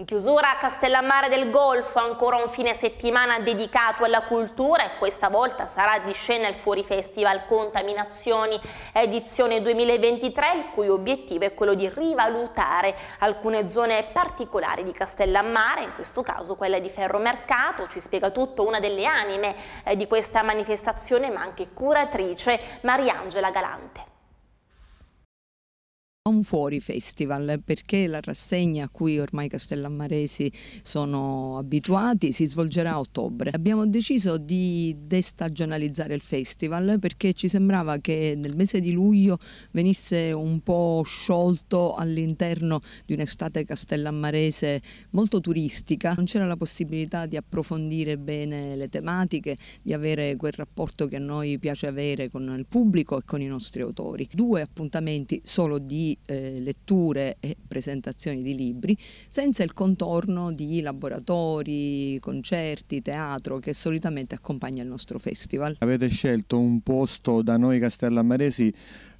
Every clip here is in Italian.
In chiusura a Castellammare del Golfo ancora un fine settimana dedicato alla cultura e questa volta sarà di scena il Fuori Festival Contaminazioni edizione 2023 il cui obiettivo è quello di rivalutare alcune zone particolari di Castellammare, in questo caso quella di Ferromercato, ci spiega tutto una delle anime eh, di questa manifestazione ma anche curatrice Mariangela Galante un fuori festival perché la rassegna a cui ormai i castellammaresi sono abituati si svolgerà a ottobre. Abbiamo deciso di destagionalizzare il festival perché ci sembrava che nel mese di luglio venisse un po' sciolto all'interno di un'estate castellammarese molto turistica, non c'era la possibilità di approfondire bene le tematiche, di avere quel rapporto che a noi piace avere con il pubblico e con i nostri autori. Due appuntamenti solo di eh, letture e presentazioni di libri, senza il contorno di laboratori, concerti, teatro che solitamente accompagna il nostro festival. Avete scelto un posto da noi castellammaresi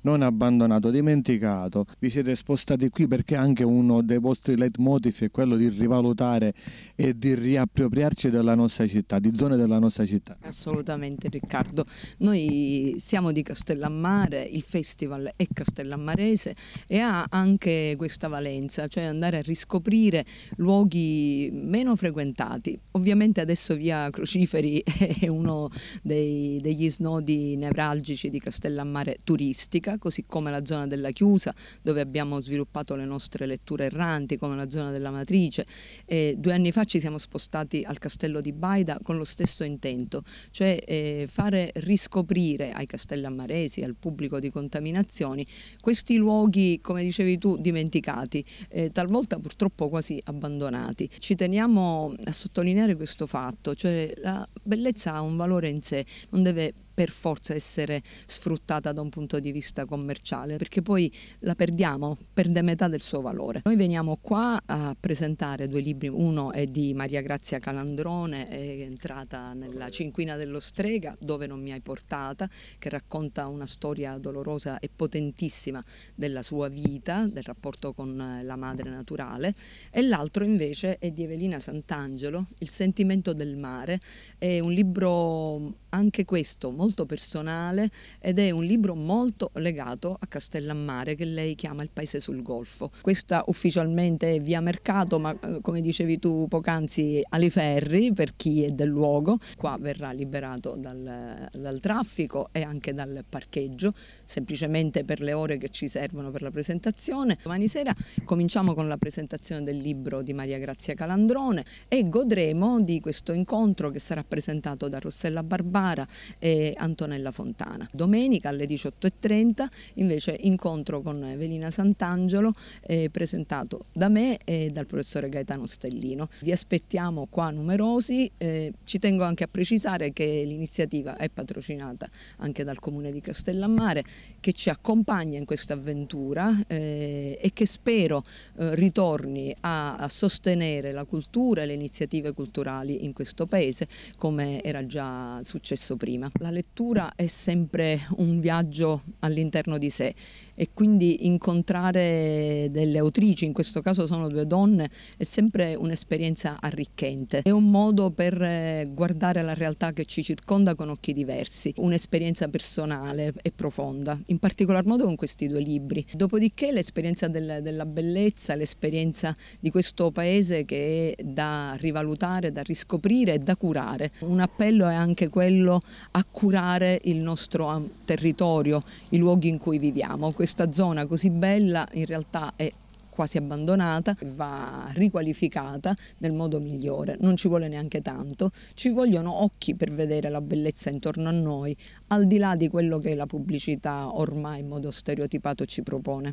non abbandonato, dimenticato. Vi siete spostati qui perché anche uno dei vostri leitmotiv è quello di rivalutare e di riappropriarci della nostra città, di zone della nostra città. Assolutamente Riccardo, noi siamo di Castellammare, il festival è castellammarese e ha anche questa valenza, cioè andare a riscoprire luoghi meno frequentati. Ovviamente adesso via Crociferi è uno dei, degli snodi nevralgici di Castellammare turistica pubblica, così come la zona della Chiusa, dove abbiamo sviluppato le nostre letture erranti, come la zona della Matrice. Eh, due anni fa ci siamo spostati al castello di Baida con lo stesso intento, cioè eh, fare riscoprire ai castellammaresi, al pubblico di contaminazioni, questi luoghi, come dicevi tu, dimenticati, eh, talvolta purtroppo quasi abbandonati. Ci teniamo a sottolineare questo fatto, cioè la bellezza ha un valore in sé, non deve per forza essere sfruttata da un punto di vista commerciale, perché poi la perdiamo, perde metà del suo valore. Noi veniamo qua a presentare due libri, uno è di Maria Grazia Calandrone, è entrata nella Cinquina dello Strega, dove non mi hai portata, che racconta una storia dolorosa e potentissima della sua vita, del rapporto con la madre naturale, e l'altro invece è di Evelina Sant'Angelo, Il sentimento del mare, è un libro anche questo molto molto personale ed è un libro molto legato a Castellammare che lei chiama il paese sul golfo. Questa ufficialmente è via Mercato, ma eh, come dicevi tu poc'anzi Aliferri per chi è del luogo, qua verrà liberato dal, dal traffico e anche dal parcheggio, semplicemente per le ore che ci servono per la presentazione. Domani sera cominciamo con la presentazione del libro di Maria Grazia Calandrone e godremo di questo incontro che sarà presentato da Rossella Barbara e Antonella Fontana. Domenica alle 18.30 invece incontro con Evelina Sant'Angelo eh, presentato da me e dal professore Gaetano Stellino. Vi aspettiamo qua numerosi, eh, ci tengo anche a precisare che l'iniziativa è patrocinata anche dal Comune di Castellammare che ci accompagna in questa avventura eh, e che spero eh, ritorni a, a sostenere la cultura e le iniziative culturali in questo paese come era già successo prima. La lettura è sempre un viaggio all'interno di sé e quindi incontrare delle autrici, in questo caso sono due donne, è sempre un'esperienza arricchente, è un modo per eh, guardare la realtà che ci circonda con occhi diversi, un'esperienza personale e profonda, in particolar modo con questi due libri. Dopodiché l'esperienza del, della bellezza, l'esperienza di questo paese che è da rivalutare, da riscoprire e da curare. Un appello è anche quello a curare curare il nostro ehm, territorio, i luoghi in cui viviamo. Questa zona così bella in realtà è quasi abbandonata, va riqualificata nel modo migliore, non ci vuole neanche tanto, ci vogliono occhi per vedere la bellezza intorno a noi, al di là di quello che la pubblicità ormai in modo stereotipato ci propone.